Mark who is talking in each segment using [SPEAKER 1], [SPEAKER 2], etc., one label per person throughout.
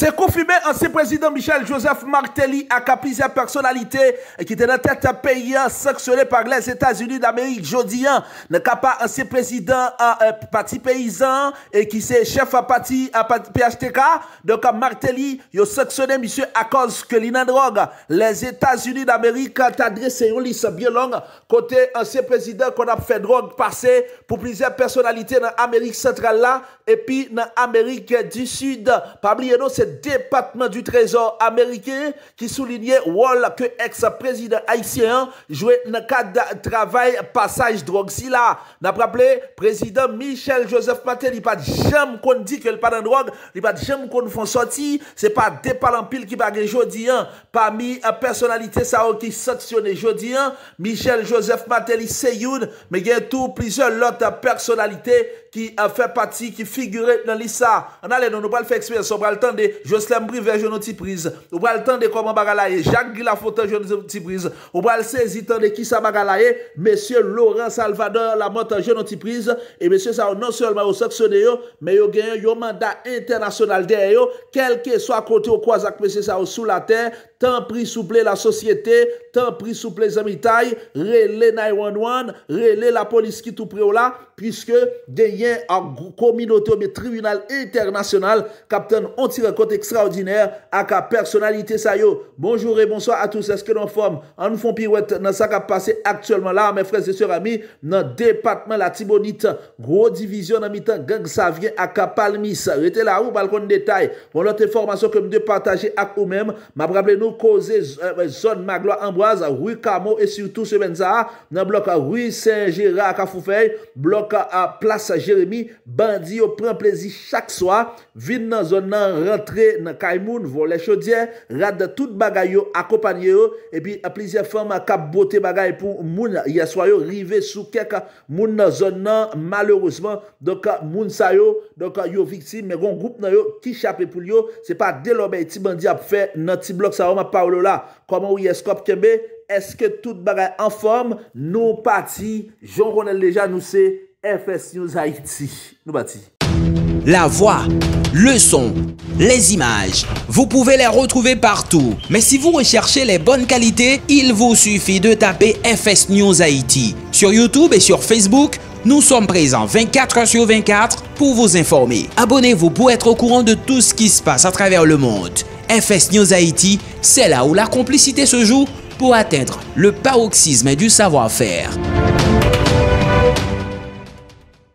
[SPEAKER 1] C'est confirmé ancien président Michel Joseph Martelly a plusieurs personnalités qui était dans tête pays sanctionné par les États-Unis d'Amérique jeudi n'a hein, pas ancien président à euh, euh, parti paysan et qui c'est chef à parti à PHTK donc Martelly a sanctionné monsieur à cause que drogue. les États-Unis d'Amérique ont adressé une liste bien longue côté ancien président qu'on a fait drogue passer pour plusieurs personnalités dans Amérique centrale là et puis dans Amérique du Sud pas oublier c'est Depatman du Trezor Amerike Ki soulinye wol ke ex Prezident Aisyen jouè Nkade Travay Pasaj Drogsi la. Napraple, Prezident Michel Joseph Matel, li pat jem Kon di ke l pa nan drog, li pat jem Kon fon soti, se pa depal An pil ki bagè jodi an, pa mi euh, Personalite oh, sa an ki sotsyonè Jodi an, Michel Joseph Matel Se youn, me gen tou plizè Lot personalite ki Fè pati, ki figyure nan li sa An alè, nou nou pal fè ekspè, sou pal tan de Joslem Brive, Jeune Antiprise, Obral Tande, Koman Bagalaye, Jacques Guilafonte, Jeune Antiprise, Obral Sezitan, Kisa Bagalaye, Monsieur Laurent Salvador, la motte Jeune Antiprise, Et monsieur sa ou non seulement ou saksone yo, Men yo gen yo yo mandat international de yo, Kelke so akote ou kwa zakpe se sa ou sou la ten, tan pri souple la sosyete, tan pri souple zami tay, rele 9-1-1, rele la polis ki tou pre ou la, pwiske deyen a kominote ou mi tribunal internasyonal, kapten anti rekote ekstraordiner, ak a personalite sayo. Bonjour et bonsoir a tous, eske nou fom, an nou fon piwet nan sa ka pase aktuelman la, me frez de ser ami, nan depatman bon, la tibonit gro divizyon an mi tan genk sa vye ak a palmis. Ete la ou balkon detay, pou nou te formasyon kem de pataje ak ou mem, mabrable nou koze zon maglo ambwaz wikamo e sutou semen za nan blok wisin jirak a fufey, blok a plasa jeremi bandi yo pren plezi chak swa, vin nan zon nan rentre nan kaimoun, vole chodye rade tout bagay yo, akopanye yo e pi a plizye fam kap bote bagay pou moun yaswayo, rive sou kek, moun nan zon nan malerousman, do ka moun sayo do ka yo viksi, me gon goup nan yo ki chapi pou yo, se pa de lobe ti bandi ap fe, nan ti blok sa wama Paolo là, comment Est-ce que tout bagay en forme nous parti. jean Ronel déjà nous c'est FS News Haïti nous partis.
[SPEAKER 2] La voix, le son, les images, vous pouvez les retrouver partout. Mais si vous recherchez les bonnes qualités, il vous suffit de taper FS News Haïti Sur YouTube et sur Facebook, nous sommes présents 24 heures sur 24 pour vous informer. Abonnez-vous pour être au courant de tout ce qui se passe à travers le monde. FS News Haïti, c'est là où la complicité se joue pour atteindre le paroxysme du savoir-faire.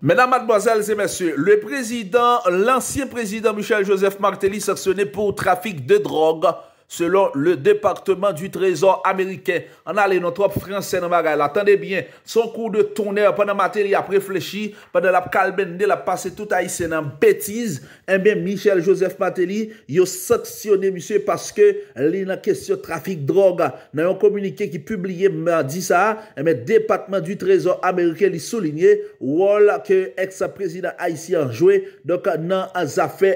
[SPEAKER 1] Mesdames, Mademoiselles et Messieurs, le président, l'ancien président Michel-Joseph Martelly sanctionné pour trafic de drogue selon le Departement du Trezor Amerikè. An alè, nan trope fransè nan magay, l'attendè byè, son kou de tournè, pwè nan materi ap reflechè, pwè nan ap kalbè, nan ap pase tout aïsè nan pètiz, en bè eh Michèle Joseph Matéli, yo saksyonè misè, paske li nan kesyon trafik drog, nan yon komunikè ki publie, di sa, en bè Departement eh du Trezor Amerikè li soulignè wò la ke ek sa prezident aïsè an jwè, donk nan an zafè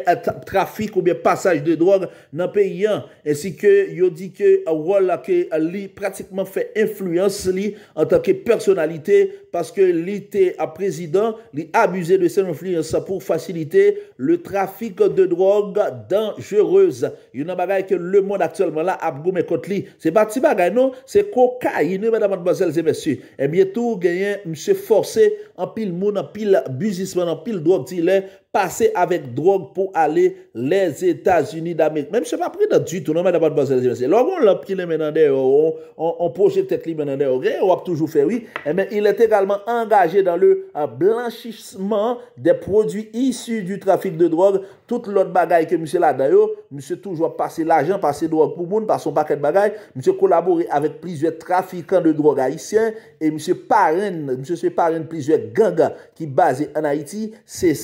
[SPEAKER 1] trafik ou bè pasaj de drog nan pe yon, en Si ke yo di ke wala euh, ke euh, li pratikman fe influence li an tanke personalite. Paske li te apresident, li abuse de sen influence pou fasilite le trafik de drog dangereuse. Yo nan bagay ke le moun aktuelman la ap gome kote li. Se bati bagay nou, se kou kaye nou mèdame anbazel zè besu. E mye tou genyen mse force an pil moun, an pil bujisman, an pil drog di le. pase avèk drog pou ale les Etats-Unis d'Amèk. Mè mse pa prene du tout, non mè dè pa d'passe les Etats-Unis d'Amèk. Lò mè lop ki lè menande oh, on poche tèk li menande, ok, wap toujou fè, oui, mè eh il etè galman angaje dans le euh, blanchissement de produs issu du trafik de drog, tout l'ot bagay ke mse la dayo, mse toujou ap pase l'ajan, pase drog pou moun, pase son pakèd bagay, mse kolaboré avèk plizuet trafikant de drog haïsyen, et mse parène, mse se parène plizuet ganga ki base en Haïti, se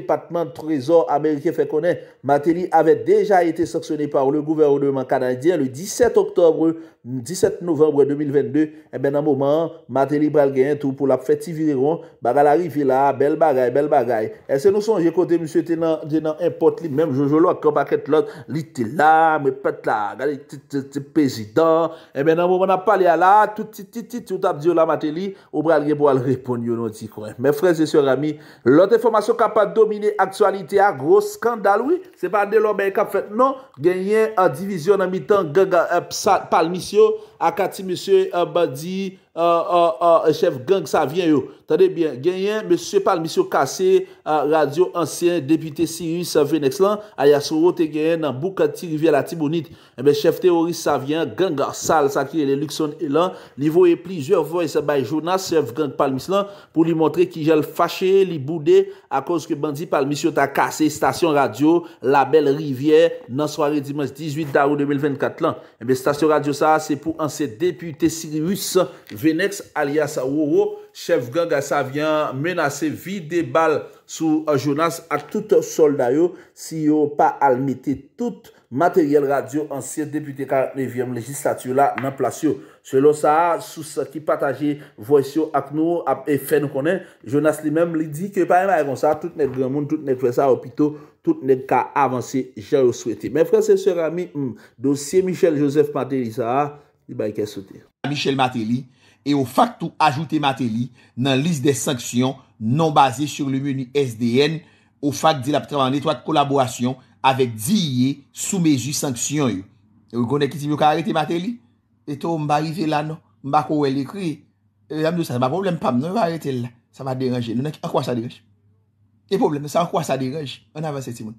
[SPEAKER 1] département trésor américain fait connaître, Matéli avait déjà été sanctionné par le gouvernement canadien le 17 octobre 17 novembre 2022 e eh ben nan mouman, Mateli bral gen tout pou la feti viriron, bagal arrivi la, bel bagay, bel bagay e se nou sonje kote msye te nan import li, menm jojolo ak komak et lot li te la, me pet la, gali te pezidon, e ben nan mouman ap pali ala, tout ti ti ti tout ap diyo la Mateli, ou bral gen bo al repon yon nou ti kwen, men freze se rami lote formasyon kapat domine aksualite a gros skandal wè, se pa de lò men kap fet non, gen yen an divizyon an mi tan, gen euh, gen palmisi akati misyo abadi euh, Euh, euh, euh, chef Gang Savien yo Tade bien, genyen Mese pal misyo kase Radio ansyen depute Sirius Venekselan, a yasoro te genyen Nan boukati rivye la tibounit Mese eh chef teoris Savien, Gang Arsal Sakile Luxon elan, li voye plizye Voye sa baye jounas, Chef Gang Palmislan Pou li montre ki jel fache li boudé A konz ke bandi pal misyo ta kase Stasyon radyo, label rivye Nan sware dimens 18 darou 2024 lan Mese eh stasyon radyo sa Se pou ansye depute Sirius Venekselan venex alias wou wou, chef ganga sa vyen menase vide bal sou euh, Jonas ak tout soldayou, si yo pa almite tout materiel radio ansi depute kar levyem legislatiyou la nan plasyou. Se lo sa, sou sa ki pataje voysyou ak nou, ap efè nou konen, Jonas li menm li di ke pa yon a yon sa, tout nek gwen moun, tout nek fwesa opito, tout nek ka avansi, jè ou souwete. Men fwese se rami hmm, dosye Michel Joseph Matéli sa, li bayke soute.
[SPEAKER 2] Michel Matéli, E ou fak tou ajoute mater li nan lis de sanksyon non bazye sur le meni SDN ou fak dilap treman netwak kolaborasyon avek diye soumeji sanksyon yo. E ou konen ki ti mou ka arete mater li? E tou mba rive la nou? Mba kowe le kri? E amdou sa, mba problem pam nou? Mba arete la? Sa va deranje. Nou nan an kwa sa deranje? E problem nan sa an kwa sa deranje? An avan se ti moun.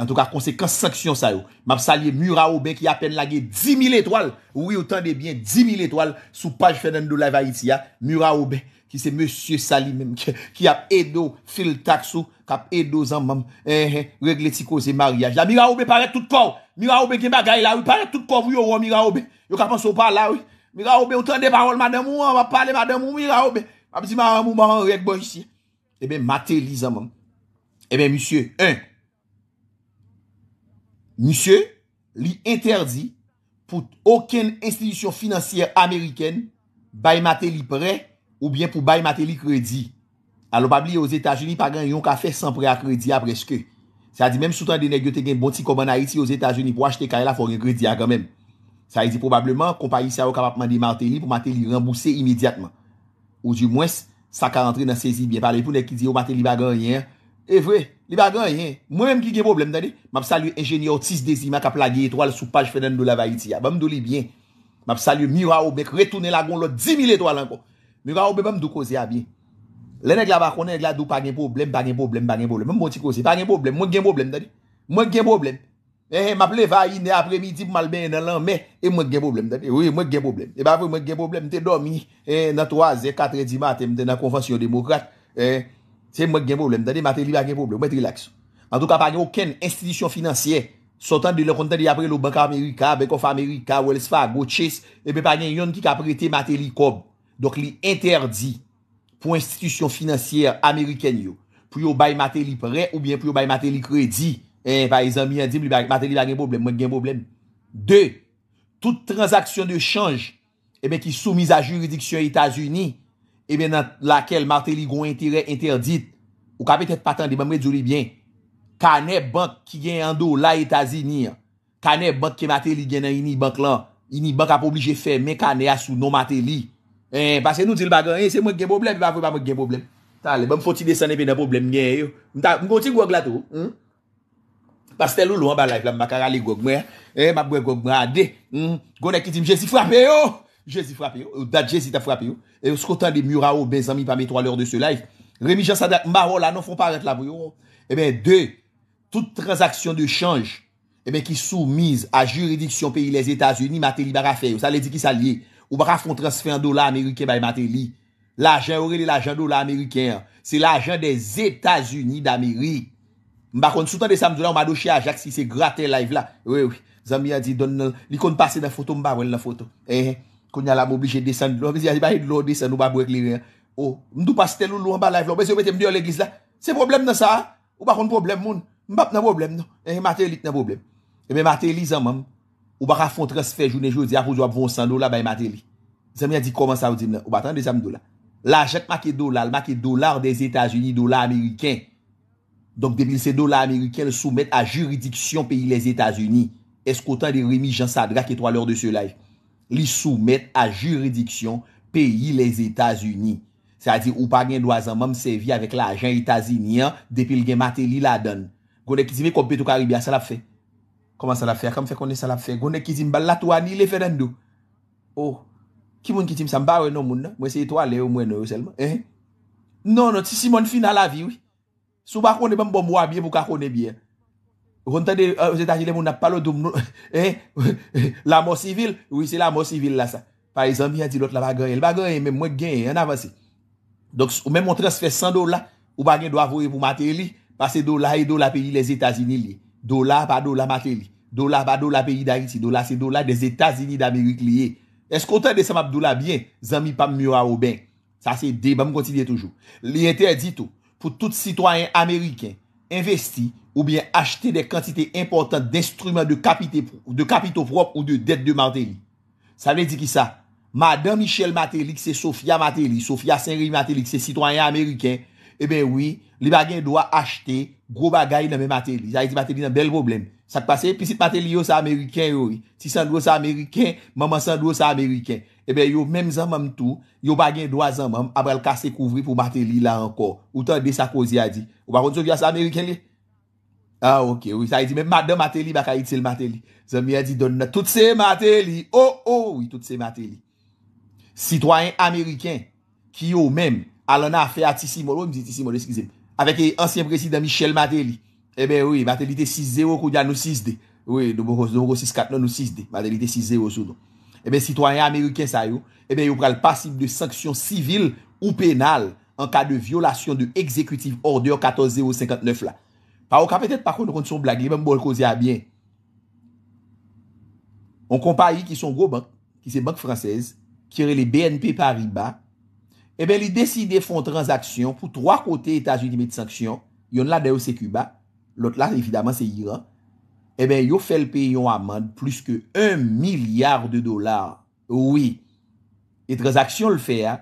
[SPEAKER 2] En tout cas, conséquence, sanction, ça, yo. M'a salué Mura qui a peine lagué 10 000 étoiles. Oui, autant de bien 10 000 étoiles sous page Fernando Live Haïti, Mura Aubin qui c'est monsieur Sali même qui a aidé fil taxou qui a aidé aux eh, eh, régler ti mariage la miraobe paraît tout corps miraobe qui bagay la paraît tout corps yo miraobe yo ka pense pas là oui miraobe tande parole madame ou on va parler madame ou miraobe m'a dit madame ou règle bon ici et ben matéli zanmam Eh ben monsieur 1 Nisye, li interdi pou ouken institisyon financier Ameriken bay mate li pre ou bien pou bay mate li kredi. Alo pabli yo Zeta Geni pa gen yon ka fe san pre a kredi apreske. Sa di menm soutan dene gyote gen bonti koman a iti yo Zeta Geni pou achete kare la for yon kredi agan menm. Sa di probableman kompayi sa yo kapapman di mate li pou mate li rembouse imediatman. Ou di mwes sa ka antre nan sezi. Bienpale pou nek ki di yo mate li bagan yon. Evre, li bagan yen, mwen menm ki gen problem dade, map salu enjenye autist desi, mak ap lage eto al soupaj fenen do la va iti ya, mwenm do li byen, map salu miwa oubek, retoune lagon lo, 10.000 eto al anko, miwa oubek mwenm do kose ya byen, lene glaba konen glabou pa gen problem, pa gen problem, pa gen problem, mwenm mwoti kose, pa gen problem, mwen gen problem dade, mwen gen problem, e, map le va in apremidip malben nan lan, me, e mwen gen problem dade, e, mwen gen problem, e, mwen gen problem, te domi, e, eh, nan 3, 4 eti Se mwen gen boblem, dade mater li bagen boblem, mwen tri lakso. Mwen tou kapanyo ken institisyon finansye, sotan de lè konten di apre lo bank amerika, bank of amerika, Wells Fargo, Chase, ebe panyen yon ki kaprete mater li kob. Dok li interdi pou institisyon finansye ameriken yo. Pou yo bay mater li pre ou bien pou yo bay mater li kredi, e eh, pa yon zan mi yon di mwen mater li bagen boblem, mwen gen boblem. De, tout transaksyon de chanj, ebe eh ki soumise a juridiksyon Etasuni, Ebe eh nan lakel marteli gwen tere interdit Ou ka petet patande, ba mwen djou libyen Kane bank ki gen yando la etazi ni Kane bank ki materli gen nan ini bank lan Ini bank ap oblige fe, men kane asu non materli E, eh, pase nou di l bagan, e eh, se mwen gen problem, ba mwen gen problem Tale, ba mwen foti desane pe nan problem gen yo Mwen konti gwen glato, e Paste loun loun ba laif la, mwen makarali gwen mwen E, mwen gwen gwen mwen ade Gwen ekidim jesi frapen yo Jésus frappé, ou euh, date Jésus t'a frappé, euh, et ce qu'on des ben zami par parmi trois l'heure de ce live, Rémi Jean Sadat, Maro là, non font paraître la bouillon. Oh. Eh bien, deux, toute transaction de change, eh ben qui soumise à juridiction pays les États-Unis, Matéli Barafé, ça veut dire qui s'allie, ou bara font transfert en dollars américains par bah, Matéli. L'argent, aurait l'argent dollar américain, c'est l'argent des États-Unis d'Amérique. Mba kon soutan de samdou la, ou on doche à Jacques si c'est gratte live là. Oui, oui. Zami a dit, donne, li kon passe dans photo, mba wèl la photo. eh. eh. Konya la m'oblije desan loun, vizye a yi baye loun desan, ou ba bwek lirien, ou mdou pastel loun loun, ba la vlon, vizye ou bete mdiyo l'eglise la, se problem nan sa, ou bakon problem moun, mbap nan problem nan, e matelit nan problem, e me matelit zan mam, ou baka fontres fejounen, jodi apou zwa bon san loun la, baye matelit, zan mi a di koman sa vzim nan, ou batan de zan mdou la, la jek maki dolar, maki dolar des Etats-Unis, dolar Ameriken, donk debil se dolar Amer Li soumet a juridiksyon peyi les Etats-Unis. Se a di ou pa gen doazan mam sevi avek la ajen Etats-Uni, depil gen mate li la don. Gwene kizime kopbe tou karibia, salap fe. Koman salap fe? A kam fe konen salap fe? Gwene kizime bala tou ane, le fe den do. Ou, oh, ki moun kizime sa mba re nou moun? Mwen se etou ale ou mwen nou selman? Non, non, ti si moun fina la vi, oui. Souba kone bèm bon moua biye, mou ka kone biye. Kon euh, eh, ten de Etajile moun ap palo doum nou. La mou sivil. Oui, se la mou sivil la sa. Pari, zan mi a di lot la bagayen. Le bagayen, men mwen gen, en avansi. Donk, ou men montre se fe 100 dola. Ou bagayen do avoye pou mater li. Par se dola e do la peyi les Etajini li. Dola pa do la mater li. Dola pa do la peyi da iti. Dola se dola des Etajini d'Amerik li ye. Es kon ten de se map dola bien, zan mi pam miwa ou ben. Sa se de, ban mou kontine toujou. Li ete di tou. Pou tout sitwayen Ameriken investi ou bien acheter des quantités importantes d'instruments de, de, capitaux propres ou de dettes de matéli. Ça veut dire qui ça? Madame Michel Matéli, c'est Sophia Matéli, Sophia Saint-Rémy Martelly, c'est citoyen américain. Eh bien oui, les baguettes doivent acheter gros bagages dans mes Martelly. Ça dit dire Martelly un bel problème. Ça passe, eh, puis si Martelly, c'est américain, oui. Si Sandro, c'est américain, maman Sandro, c'est américain. Eh bien, yo, même en même tout, yo pas gain droit en même, après le casser couvrir pour matéli, là encore. Ou de sa cause a dit. Ou par contre, Sophia, c'est américain, Ah, ok, oui, sa yi di men, madame Matéli baka itse le Matéli. Zan mi a di, donna, tout se Matéli, oh, oh, oui, tout se Matéli. Citoyen Ameriken, ki yo men, alen a fe atisimolo, ou mizitisimolo, eskize, avek e ansyen presiden Michel Matéli, e ben, oui, Matéli te 6-0, kou dyan nou 6-D. Oui, doumouro 6-4, nou 6-D, Matéli te 6-0, sou don. E ben, Citoyen Ameriken sa yo, e ben, yo pral pasib de sanksyon sivil ou penal an ka de vyolasyon de ekzekwitiv ordeur 14-059 la. Pa ou ka petèd pa kon nou kont son blage, mèm bo l koze a byen. On kompa yi ki son go bank, ki se bank fransez, ki re le BNP Paribas, e ben li deside fon transaksyon pou 3 kote Etat-Unis de sanction, yon la de ou se Cuba, lot la evidemment se Iran, e ben yo fel pe yon amande plus ke 1 milyard de dolar. Ouwi, e transaksyon l fè a,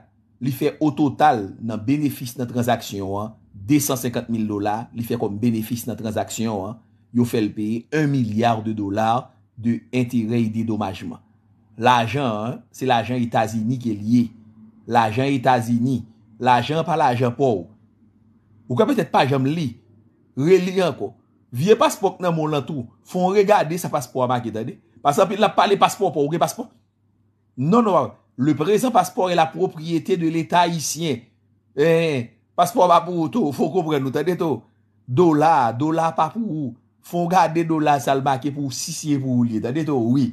[SPEAKER 2] li fè o total nan benefis nan transaksyon a, 250.000 dolar, li fè kom benefis nan transaksyon, yo fè l'peye 1 milyard de dolar de intirel didomajman. L'ajan, se l'ajan Etazini ke liye. L'ajan Etazini, l'ajan pa l'ajan pou. Ou ka pètè pa jom li? Reli an ko. Viye paspok nan moun an tou, fon regade sa paspok a ma ki dade. Pasapil la pa le paspok pou, ouke paspok? Non, non, non, le prezen paspok e la propriyete de l'Etat Haitien. Eheh. Paspor pa pou ou tou, fò kòpren nou, ta deto. Dolar, dolar pa pou ou. Fò gade dolar salbake pou ou sisiye pou ou liye, ta deto. Oui.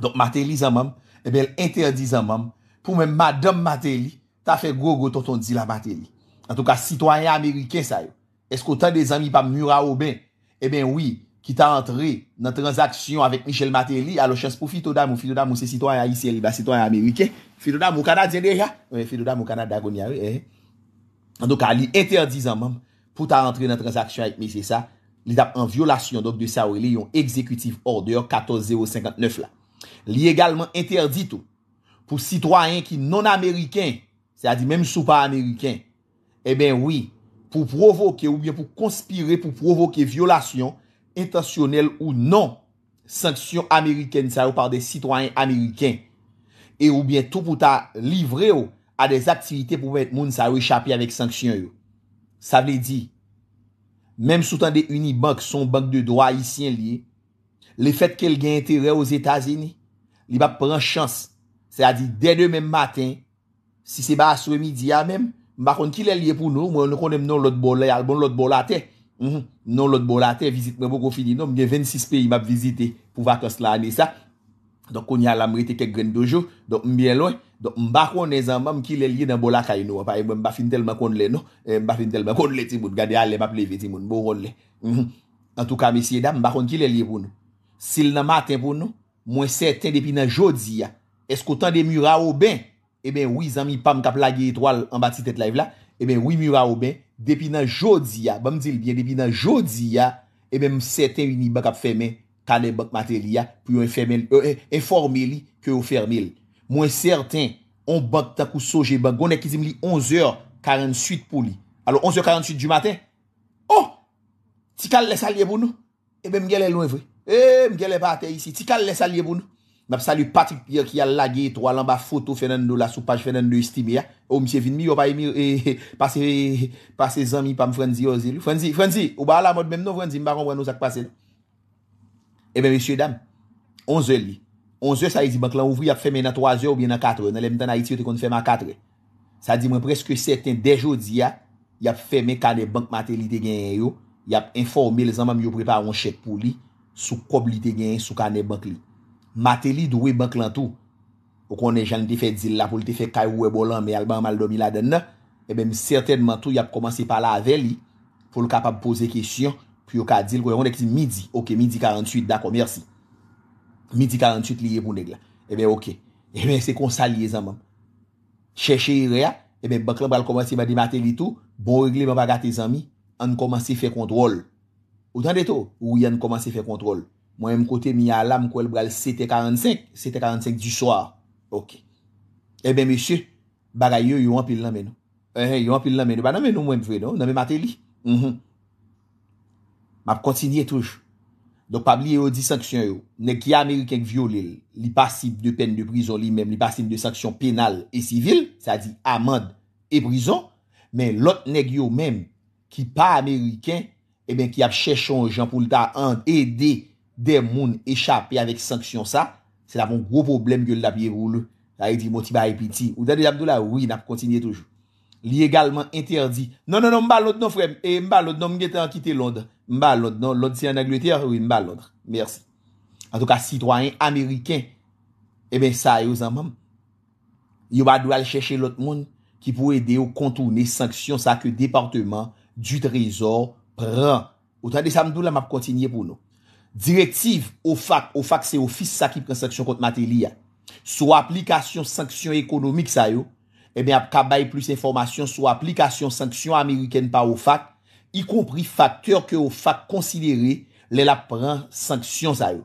[SPEAKER 2] Donk materli zan mam, ebe eh el interdi zan mam. Pou men madame materli, ta fe gogo ton ton di la materli. An tou ka, sitwanyan Amerike sa yo. Esko tan de zami pa mnura ou eh ben? Ebe oui, ki ta entre nan transaksyon avek Michel materli, alo chans pou fito dam ou fito dam ou se sitwanyan ICL, ba sitwanyan Amerike, fito dam ou Kanadye deja? Oui, fito dam ou Kanadye da Goniare, ehe. An do ka li enterdi zanman pou ta rentre nan transaksyon ayk mi, se sa. Li tap an vyolasyon doke de sa ou li yon ekzekwitiv order 14059 la. Li egalman enterdi tou pou sitwanyen ki non-Amerikyen, se a di menm sou pa Amerikyen. Eh e ben oui, pou provoke ou bien pou konspire pou provoke vyolasyon intasyonel ou non sanksyon Amerikyen sa ou par de sitwanyen Amerikyen. E ou bien tou pou ta livre ou. a des aktivite pou met moun sa rechapi avik sanksyon yo. Sa vle di, menm soutan de Unibank, son bank de dwa yi sien liye, le fet ke l gen interè wos Etazini, li bap pran chans, sa di dene menm maten, si se ba aswe midi ya ah, menm, mbakon ki lè liye pou nou, mwen konem non lot bolay, albon lot bolate, mhm, non lot bolate, vizitme pou kofini, mwen gen 26 peyi mbap vizite pou vakos la ane sa, Donk konye alam rite kek gren dojou, donk mbyen loy, donk mbakon e zan mam ki lelye nan bolakay nou, wapay mbafin telman konle nou, eh, mbafin telman konle ti moun, gade ale pap leve ti moun, mbo konle. An mhm. touka misye dam, mbakon ki lelye pou nou, sil nan maten pou nou, mwen seten depi nan jodi ya, esko tan de mura ou ben, e ben wii zan mi pam kap lage itwal an bati tet live la, e eh ben wii mura ou ben, depi nan jodi ya, bam dilbyen depi nan jodi ya, e ben mseten wini bakap fe men. kane bak mater li ya, pou yon e fermel, e euh, euh, formel li, ke yon fermel. Mwen serten, on bak takou soje bak, gwen ekizim li 11h48 pou li. Alo, 11h48 di maten, oh, ti kal lesa liye bou nou, ebe eh mgele lwen vwe, e, eh, mgele ba ate yisi, ti kal lesa liye bou nou, map sali patik yon ki al lage, to alan ba foto fenen nou, la soupaj fenen nou istime ya, ou oh, mse vin mi, ou pa yon mi, e, eh, e, e, pa se, e, e, pa se zan mi, pa m fwanzi yo zil, fwanzi, fwanz Ebe, monsye dam, 11 e li. 11 e sa yi di bank lan ouvri, yap fèmè nan 3 e ou bè nan 4 e. Nan lèm tan a iti yo te kon fèmè nan 4 e. Sa di mwen preske 7 e, dejo di ya, yap fèmè kane bank mate li te genyen yo. Yap informe le zanman mi yo prepare yon chèk pou li, sou kob li te genyen, sou kane bank li. Mate li dwe bank lan tou. Ou konen jan li te fè di la pou li te fè kay wè bolan me alban maldomi la den nan. Ebe, mwen certainman tou yap komanse pala ave li pou lè kapab pose kisyon. Pyo ka dil kwen yon dek si midi. Ok, midi 48, dako, mersi. Midi 48 liye pou neg la. Ebe, eh ok. Ebe, eh se konsa liye zanman. Cheche yi rea. Ebe, eh bak lan bral komansi madi mater li tou. Bo regle mba baga te zanmi. An komansi fe kontrol. O tan de tou? Ou yon komansi fe kontrol. Mwen yon kote mi alam kwen bral 7.45. 7.45 di soar. Ok. Ebe, meshe. Baga yon yon apil namen nou. Yon apil namen nou. Ba namen nou mwen vwe nou. Namen mater li. Mh mh. map kontinye touj. Donk pab li yo di sanksyon yo, nek ki Ameriken k vyo li, li pasib de pen de brison li, men li pasib de sanksyon penal e sivil, sa di amad e brison, men lot nek yo men, ki pa Ameriken, e men ki ap chèchon Jean Poultat an edi dem moun echap e avèk sanksyon sa, se la moun gro problem gyo la biye rou lè, sa li e di motiba epiti. Ou dè di Abdoula, wè, nap kontinye touj. Li egalman interdi. Non, non, non, mba lod non frem. E mba lod non mgete an kite lond. Mba lod non lod si an aglutere. Oui, mba lod. Merci. An tou ka, sitwanyen Ameriken. E eh ben, sa yo zan mam. Yo ba dwe al cheshe lot moun ki pou ede yo kontoune sanksyon sa ke departement du trezor pran. Ou ta de samdou la map kontinye pou nou. Direktiv ou fak, ou fak se ofis sa ki pran sanksyon kont mater li ya. Sou aplikasyon sanksyon ekonomik sa yo. e eh ben ap kabay plus informasyon sou aplikasyon sanksyon Ameriken pa ou FAC, i koumpri faktor ke ou FAC konsidere lè la pran sanksyon sa yo.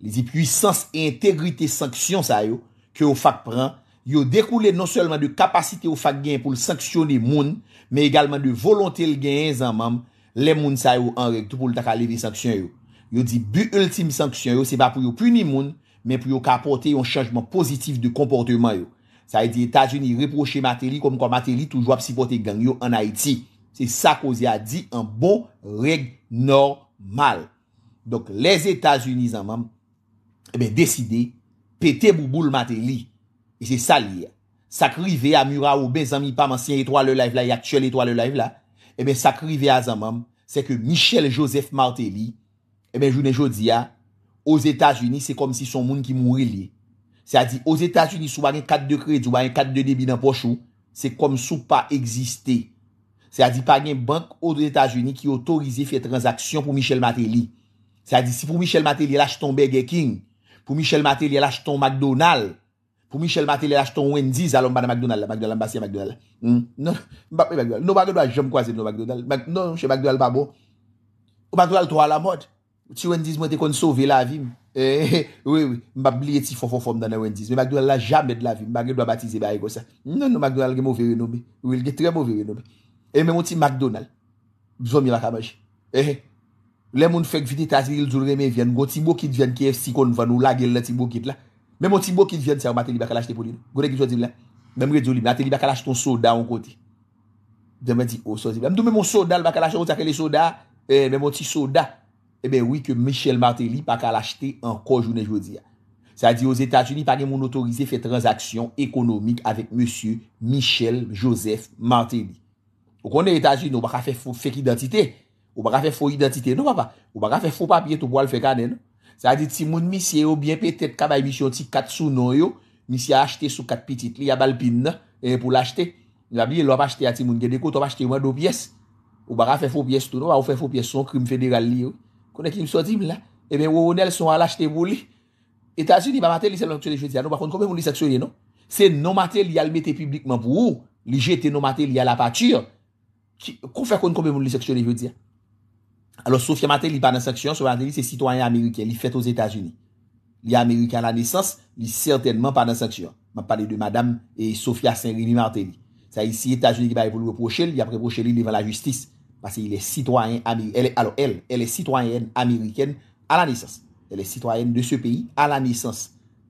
[SPEAKER 2] Li di puysans e integrite sanksyon sa yo ke ou FAC pran, yo dekoule non selman de kapasite ou FAC gen pou l'sanksyon ni moun, men egalman de volontel gen en zanmanm lè moun sa yo anrek, tout pou l'takalive sanksyon yo. Yo di bi ultime sanksyon yo, se pa pou yo puni moun, men pou yo kapote yon chanjman pozitif de komporteman yo. Sa e di Etat-Unis reproche Mateli kom kon Mateli toujwa psipote ganyo an Haiti. Se sa koze a di an bo reg normal. Dok les Etat-Unis zanman, ebe eh deside pete bou bou l Mateli. E se sa li. Sa krive a Mura ou Benzami Paman, se etwa le live la, e aktuel etwa le live la, ebe sa krive a zanman, se ke Michel Joseph Mateli, ebe eh jounen jodi ya, os Etat-Unis se kom si son moun ki mouni liye. Sè a di, ouz Etasuni sou pan yon kat de kredi, ou pan yon kat de debi nan pochou, se kom sou pa eksiste. Sè a di, pan yon bank ouz Etasuni ki oto rize fye transaksyon pou Michel Matele. Sè a di, si pou Michel Matele lach ton Burger King, pou Michel Matele lach ton McDonald, pou Michel Matele lach ton Wendy's, alon pan a McDonald. McDonald, mbasi a McDonald. Hmm? Non, mbasi a McDonald. Non, jem kwa se nou McDonald. Non, chè McDonald pa bon. O McDonald tou ala mod. Ti Wendy's mwen te kon sove la vib. E, e, e, wè wè, mba bliye ti fò fò fòm danè wèn diz Mè McDonald la jamèd la vi, mba gen wè batize bè a yè gò sa Non, non, McDonald gen mwò vè wè nò mè, wè gen tè mwò vè wè nò mè E, mè mwò ti McDonald, bzò mi la kamaj E, e, lè moun fèk viti taziril zoulre mè vyan Gò ti mwò kit vyan ki FC Konvan ou lage lè ti mwò kit la Mè mwò ti mwò kit vyan tè wè mwen te li bakalache te pouni nou Gò dek jwò zil la, mè mwen rejou li, mwen te li bakalache ton soda Ebe eh oui ke Michel Martelly pa ka l'achete anko jounen jodi ya. Sa di yo Zeta Gini pa gen moun otorize fe transaksyon ekonomik avek Monsiou Michel Joseph Martelly. Non, non. Ou konen Zeta Gini ou baka fe fok identite. Ou baka fe fok identite nou wapa. Ou baka fe fok papye tou kwa l fe kane nou. Sa di ti moun misye yo bien petet kama misyon ti kat sou nou yo. Misye a achete sou kat pitit li ya balpin nou. E pou l'achete. Moun api l wap achete a ti moun gen dekou tou wap achete moun nou piyes. Ou baka fe fok piyes tou nou. Ou fe fok piyes son krim federal li yo. Onè ki m sou di m la, ebe wè wè wè onè lè son wè lè ch te wou li. Etasouni ba mater li se l'anche de je diyan, nou ba kon konbe moun li seksyonye nou. Se non mater li almete publikman pou ou, li jette non mater li alapature. Kou fè kon konbe moun li seksyonye je diyan? Alors Sofia mater li pa nan seksyon, so mater li se sitwanyen Amerike, li fèt os Etasouni. Li Amerike an la nesans, li certainman pa nan seksyon. M pade de madam e Sofia Saint-Rémy mater li. Sa isi Etasouni ki ba evolu wè proche li, apre proche li li vè la justis. Basi il e sitwanyen Ameriken, alo el, el e sitwanyen Ameriken ala nisans. El e sitwanyen de se peyi ala nisans.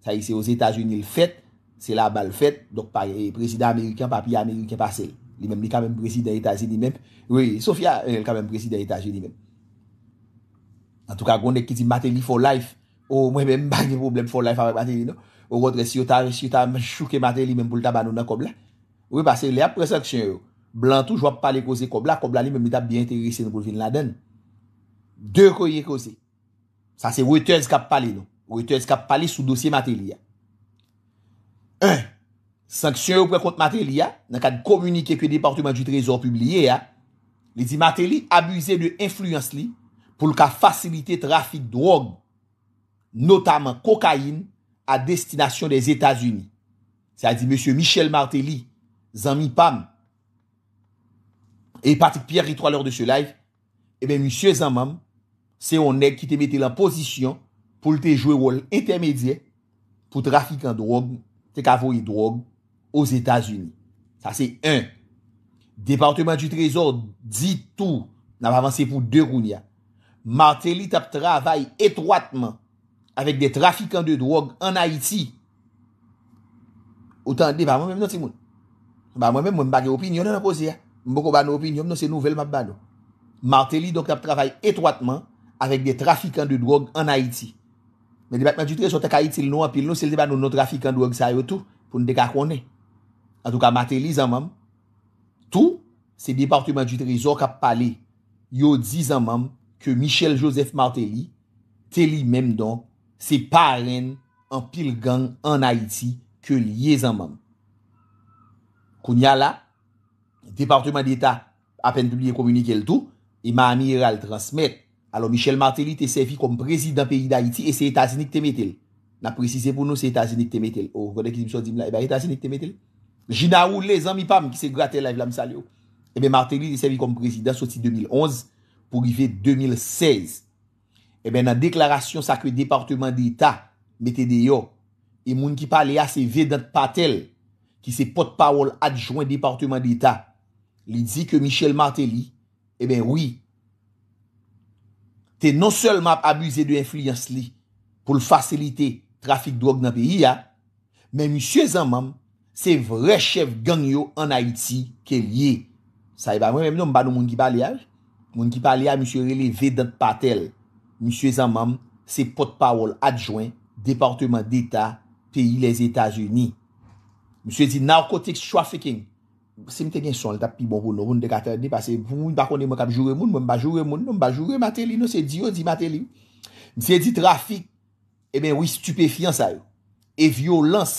[SPEAKER 2] Sa yi se yo Zeta Jounil fèt, se la bal fèt, dok pa yi prezident Ameriken, papi Ameriken pasel. Li menm li kamen prezident Zeta Jouni menm. Oui, Sofia, el kamen prezident Zeta Jouni menm. An touka, gwen ek ki di mater li for life, ou oh, mwen menm bagi problem for life avèk mater li nou. Ou wotre si yo ta, si yo ta mè chouke mater li menm pou lta banou nan kob la. Ou wè basi li ap presak chen yo. Blantou jwa p pale koze kobla, kobla li mwen mwen da biye interese nou pou vin la den. De koye koze. Sa se wetez ka pale nou. Wetez ka pale sou dosye mater li ya. Un, sanksyon ou prekont mater li ya, nan ka di komunike kwe departement di trezor publiye ya, li di mater li abuize de influence li pou l ka fasilite trafik drog, notaman kokain a destinasyon des Etats-Unis. Sa di M. Michel Martelly, Zami Pam, E patik Pierre Ritoy lor de se live Ebe monsye zanman Se yon neg ki te mette lan pozisyon Poul te jwe wol intermedye Poul trafikant drog Te kavoy drog Os Etats-Unis Sa se 1 Departement du Trezor di tou Nan avanse pou 2 roun ya Mateli tap travay etroitman Avik de trafikant de drog An Haiti Ou tan de Ba mwen mwen bagye opinyon an apose ya Mboko ba nou opinyom nou se nouvel map ba nou. Martelly donk ap travay etroitman avèk de trafikant de drog an Haiti. Men debatman jitre, sou te ka itil nou apil nou, sel de ba nou nou trafikant drog sa yo tou, pou nou dekak wone. An tou ka Martelly zanman, tou se departement jitre, zonk ap pale, yo dizanman, ke Michel Joseph Martelly, teli menm donk, se paren an pil gang an Haiti ke liye zanman. Koun ya la, Departement d'Etat apen pou liye komunike l'tou E ma amire al transmette Alo Michel Martelly te sevi kom prezident Peyi d'Haïti e se etazinik te metel Na prezise pou nou se etazinik te metel Ou konek ki msou di mla e ba etazinik te metel Jina ou le zan mi pam ki se gratel La vlam sal yo Ebe eh Martelly te sevi kom prezident soti 2011 Pou rive 2016 Ebe nan deklarasyon sakwe Departement d'Etat Mete de yo E moun ki pale a se vedan patel Ki se pot pa wol adjouen Departement d'Etat Li di ke Michel Martelly, e ben wii, te non selman ap abize de influence li pou l'fasilite trafik drog nan peyi ya, men msye zanman, se vre chef ganyo an Haiti ke liye. Sa e ba mwen mwen mbado moun ki pali a, moun ki pali a msye releve de patel. Msye zanman, se pot pa wol adjouen Departement d'Etat, peyi les Etats-Unis. Msye di narcotics trafficking. se mte gen son l tap pi bon koun nou, roun de katerdi, pase, pou moun bakon de mwen kap jure moun, mwen ba jure moun, mwen ba jure mateli nou, se diyo di mateli. Mse di trafik, e ben wistupefyan sa yo, e violans,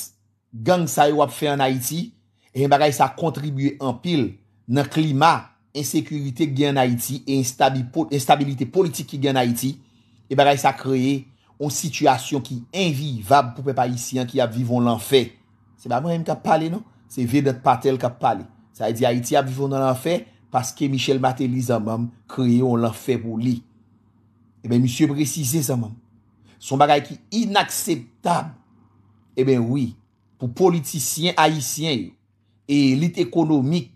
[SPEAKER 2] gang sa yo ap fe an Haiti, e mba gay sa kontribuye an pil, nan klima, ensekurite gen Haiti, enstabilite politik gen Haiti, e mba e gay sa kreye, ou situasyon ki envi, vab poupe pa isi an, ki ap vivon l'anfe, se mba mwen mte ap pale nou, Se ve de patel kap pale. Sa e di Haiti ap vivon nan an fe, paske Michel Martelly zan mam, kreyon lan fe pou li. E ben, misye precize zan mam. Son bagay ki inakseptab. E eh ben, wii. Pou politisyen Haitien yo, e lit ekonomik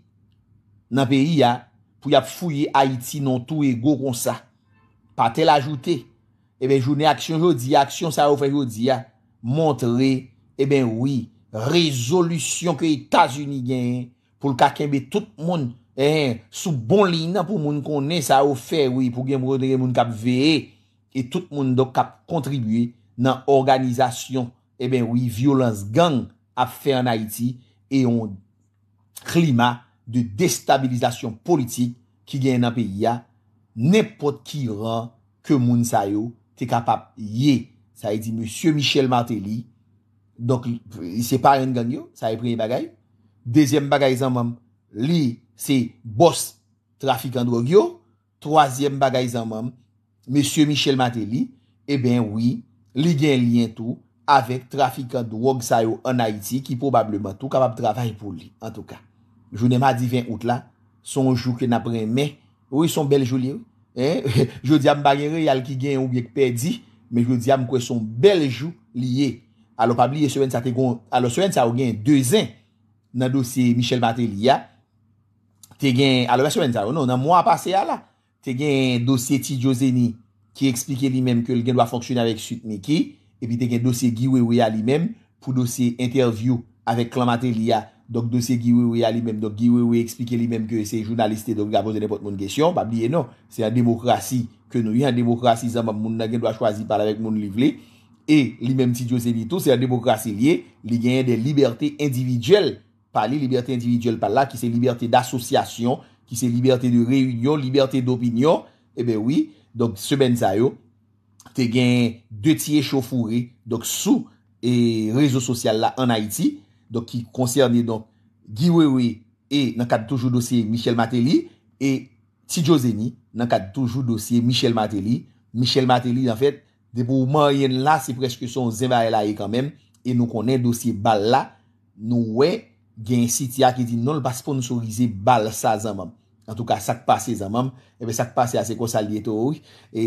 [SPEAKER 2] nan peyi ya, pou yap fuyye Haiti non tou e go kon sa. Patel ajoute. E ben, jounen aksyon yo di, aksyon sa oufè yo di ya, montre, e ben, wii. rezolusyon ke Etasuni gen, pou l kakenbe tout moun, eh, sou bon li nan pou moun konen sa ou fe, pou gen moun kap ve, et tout moun do kap kontribuye nan organizasyon, e ben oui, violans gang ap fe an Haiti, e yon klima de destabilizasyon politik ki gen nan peyi ya, nepot ki ran ke moun sayo, te kapap ye, sa yi e di Mons. Michel Martelly, Donk, se par en gang yo, sa e preye bagay. Dezyem bagay zanman, li se bos trafikant drog yo. Troasyem bagay zanman, M. Michel Maté li, e eh ben oui, li gen lien tou avèk trafikant drog sa yo an Haiti ki probableman tou kabab travaj pou li, an tou ka. Jounen ma di 20 out la, son jou kè napren men, wè son bel jou li yo. Jou di am bagay re yal ki gen ou bèk perdi, men joun di am kwen son bel jou li ye. alo pabli eswen sa te kon, alo eswen sa ou gen 2 an nan dosye Michel Maté li ya te gen, alo eswen sa ou non, nan mwa a pase ya la te gen dosye ti José ni ki eksplike li menm ke l gen wap fonksyon avèk süt meke, epi te gen dosye giwe wè ya li menm pou dosye interview avèk Klamaté li ya donk dosye giwe wè ya li menm, donk giwe wè eksplike li menm ke se jounaliste donk gavose nepot moun gesyon, pabli enon se an demokrasi ke nou yon, an demokrasi zan moun na gen wap chwazi par avèk moun liv lè e li menm ti Djoseni tou, se a demokrasi liye, li genye de liberté individuel, pa li liberté individuel pa la, ki se liberté d'associasyon, ki se liberté de réunion, liberté d'opinyon, e eh ben oui, donk se ben zayo, te genye de tiye choufouri, donk sou, e rezo sosyal la an Haiti, donk ki konserni donk, Giwewe, e nan kat toujou dosye Michel Mateli, e ti Djoseni, nan kat toujou dosye Michel Mateli, Michel Mateli, en fèt, De pou mwen yen la, se preske son zemay la e kamem, e nou konen dosye bal la, nou we gen sit ya ki di non l basponsorize bal sa zanman. An tou ka sak pase zanman, eh ebe sak pase a se konsalyeto ouy. E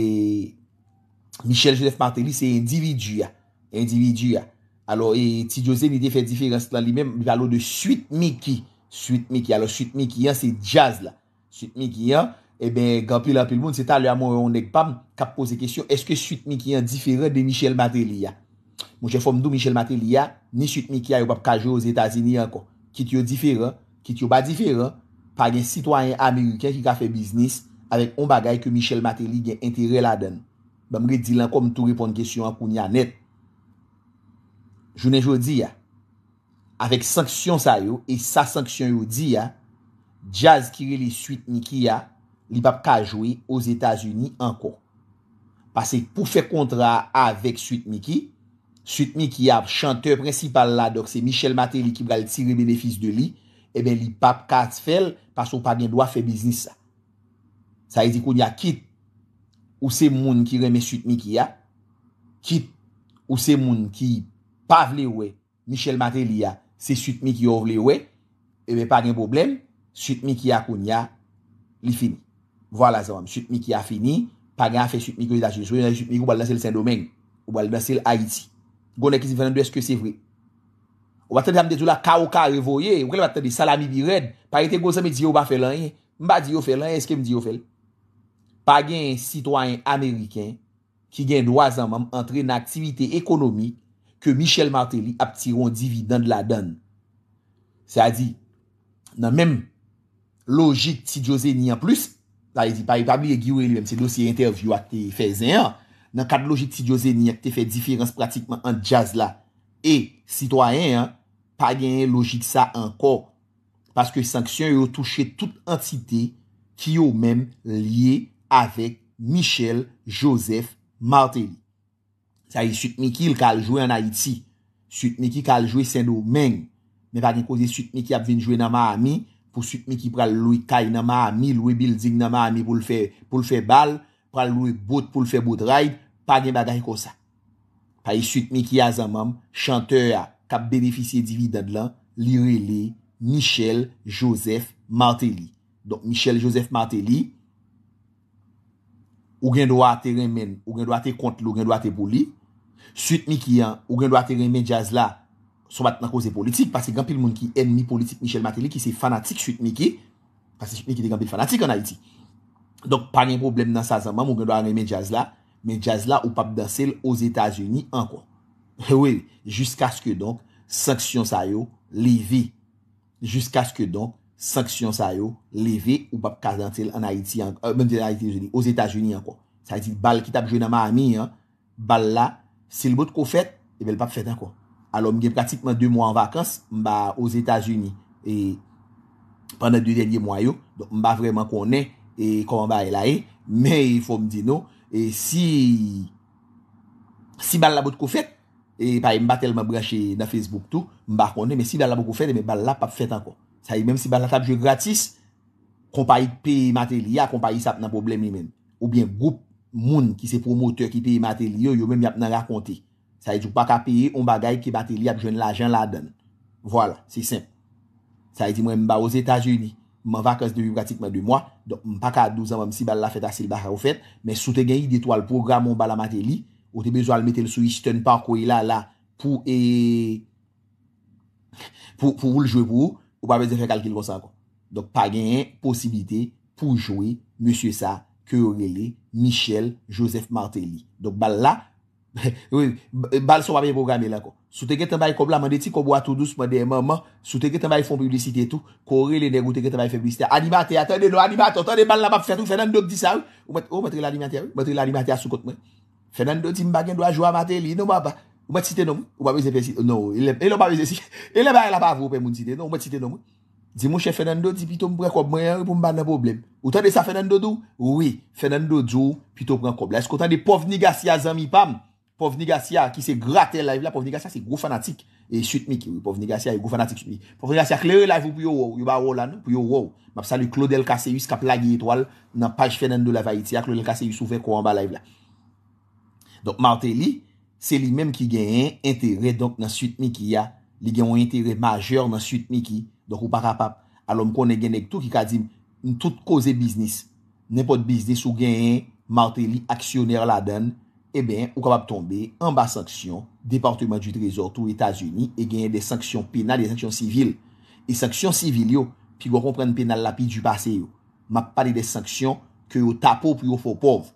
[SPEAKER 2] Michel-Joseph Martelly se individu ya, individu ya. Alo, e ti Jose nide fe diferans lan li men, valo de suit Miki, suit Miki. Alo, suit Miki yon se jazz la, suit Miki yon. E ben, gampil apil moun, se tal yon moun yon dek pam, kap pose kesyon, eske suit mi ki yon diferan de Michel Maté li ya? Moun jè fòm dò Michel Maté li ya, ni suit mi ki yon yon pap kajou yon zétazini yon ko. Kit yon diferan, kit yon ba diferan, pagen sitwanyen Ameriken ki ka fe biznis, avek on bagay ke Michel Maté li gen entere la den. Bèm re di lan kom tou repon kesyon apoun yon net. Jounen jò di ya, avek sanksyon sa yon, e sa sanksyon yon di ya, jazz kire li suit mi ki yon, li pap kajoui ouz Etasuni ankon. Pase pou fe kontra avek suit mi ki, suit mi ki ap chanteur prensipal la, dok se Michel Maté li ki pral tiribenefis de li, ebe eh li pap kat fel, paso pa gen doa fe biznis sa. Sa e di koun ya kit, ou se moun ki reme suit mi ki ya, kit, ou se moun ki pa vle we, Michel Maté eh li ya, se suit mi ki yo vle we, ebe pa gen problem, suit mi ki ya koun ya li finit. Voila zavam, süt mi ki a fini, pa gen a fe süt mi kouye da chen, süt mi kou bal dan sel Saint-Domingue, ou bal dan sel Haiti. Goune ki zifan an do eske se vre. Ou batende hamde zou la ka ou ka revoye, ou ke li batende salami bi red, pa yete gou zame diyo ba fel an ye, mba diyo fel an ye, eske mdiyo fel. Pa gen sitwanyen Ameriken, ki gen doazan mam entre nan aktivite ekonomi, ke Michel Martelly aptiron dividend la don. Se a di, nan men logik ti Djoseni an plus, La yi di, pa yi babi ye giwe li men, se dosye interview ak te fezen an, nan kade logik si diyoze ni ak te fe difirense pratikman an jazz la. E, sitwayen an, pa genye logik sa ankor, paske sanksyon yo touche tout entite ki yo men liye avèk Michel Joseph Martin. Sa yi sutmiki l kal jwe an Haiti, sutmiki kal jwe Sendo men, men pa gen kouze sutmiki ap vin jwe nan Mahami, Ou suit mi ki pral loui kay nama a mi, loui bil dig nama a mi pou l fè bal, pral loui bout pou l fè bout ray, pa gen baday kon sa. Pa yi suit mi ki a zanman, chanteur a, kap benefisye dividan lan, li re le, Michel Joseph Martelly. Donk Michel Joseph Martelly, ou gen do a te remen, ou gen do a te kont lou, gen do a te boli. Suit mi ki a, ou gen do a te remen jaz la. sou bat nan koze politik, pasi gampil moun ki enmi politik Michel Matéli ki se fanatik sut miki, pasi sut miki de gampil fanatik an Haiti. Donk, panye problem nan sa zanman, moun gen do ane men jazla, men jazla ou pap dansel os Etats-Unis an kwa. He wey, eh jusqu'aske donk, sanksyon sayo levi. Jusk'aske donk, sanksyon sayo levi, ou pap kazantel an Haiti, men di en Haiti os Etats-Unis an kwa. Sa iti bal ki tap jwenan ma ami an, bal la, sil bot ko fet, e bel pap fet an kwa. alo mge pratikman 2 mwa an vakans, mba os Etasuni, e pandan 2 denye mwayo, mba vreman konen, e koman ba elay me, e fo mdi nou, e si si bal la bout koufet, e mba telman brache na Facebook tou mba konen, me si bal la bout koufet, e me bal la pap fet anko, sa yi, menm si bal la tap jwe gratis kompa yi pey matelya kompa yi sap nan problemi men, ou bien goup moun ki se promoteur ki pey matelya, yo menm yap nan rakonte Sa yi di ou pa ka peye ou bagay ki bateli ap jwen l'ajan la adan. Voilà. Se simp. Sa yi di mwen mba ouz Etats-Unis. Mwen va kos de vibratik mwen de mwa. Donk mpa ka 12 an mwen msi bal la fet asil baka ou fet. Men sou te gen yi detwa l'program ou bala mateli. Ou te bezwal metel sou ishten panko yi la la. Pou e... Pou vou l'jwe pou ou. Ou pa bezwe fe kalkil konsan kon. Donk pa gen yi posibite pou jwe. Monsiou sa. Ke yon ele. Michel. Joseph Martelly. Donk bal la... Balso wap e programe la ko Soute ke tembay koblamande ti kobwa toutous Soute ke tembay fon publicite tou Kore le negu teke tembay febricite Animatia tan de nou animatio tan de ban la map fetou Fenando di sa ou Ou mwen tre la animatia sou kote mwen Fenando di mbagen do a jwa mater li non, Ou mwen tite nou mwen Ou mwen mwen mwen mwen mwen Ou mwen tite nou mwen Di mwen che Fenando di pito mbrekob mwen yon repon mbanda problem Ou tan de sa Fenando do? Ou fenando do pito mbrekob La es kota de pov nigasyazan mi pam Povni Gassia ki se gratel la ev la. Povni Gassia se gro fanatik. E suit miki. Povni Gassia e gro fanatik suit miki. Povni Gassia kleri la ev pou yo wou. Yo ba wou la nou pou yo wou. Mapsa li Claude Elkaseyus kap lage etwal. Nan paj fenen do la va iti. Claude Elkaseyus sou ven kou anba la ev la. Donk Martelly. Se li menm ki genyen. Interè donk nan suit miki ya. Li genwen interè majeur nan suit miki. Donk ou pa kapap. Alom konen genye ktou ki ka di. Un tout koze biznis. Nenpo de biznis ou genyen. E ben, ou kap ap tombe an ba sanksyon Departement du Trésor tou Etats-Unis E genye de sanksyon penal, de sanksyon sivil E sanksyon sivil yo, pi gwa kompren penal la pi du pase yo Ma pari de sanksyon ki yo tapo, pi yo fopov